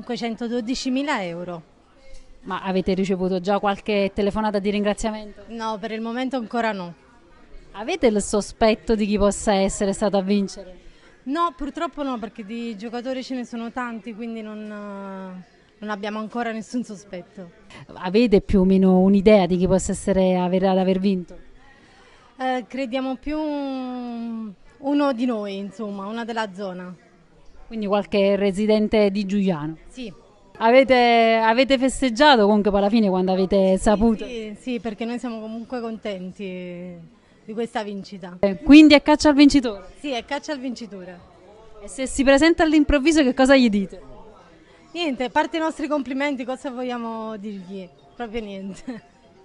512.000 euro. Ma avete ricevuto già qualche telefonata di ringraziamento? No, per il momento ancora no. Avete il sospetto di chi possa essere stato a vincere? No, purtroppo no, perché di giocatori ce ne sono tanti, quindi non, eh, non abbiamo ancora nessun sospetto. Avete più o meno un'idea di chi possa essere aver, ad aver vinto? Eh, crediamo più uno di noi, insomma, una della zona. Quindi qualche residente di Giuliano. Sì, Avete, avete, festeggiato comunque alla fine quando avete saputo? Sì, sì, perché noi siamo comunque contenti di questa vincita. Eh, quindi è caccia al vincitore? Sì, è caccia al vincitore. E se si presenta all'improvviso che cosa gli dite? Niente, a parte i nostri complimenti, cosa vogliamo dirgli? Proprio niente.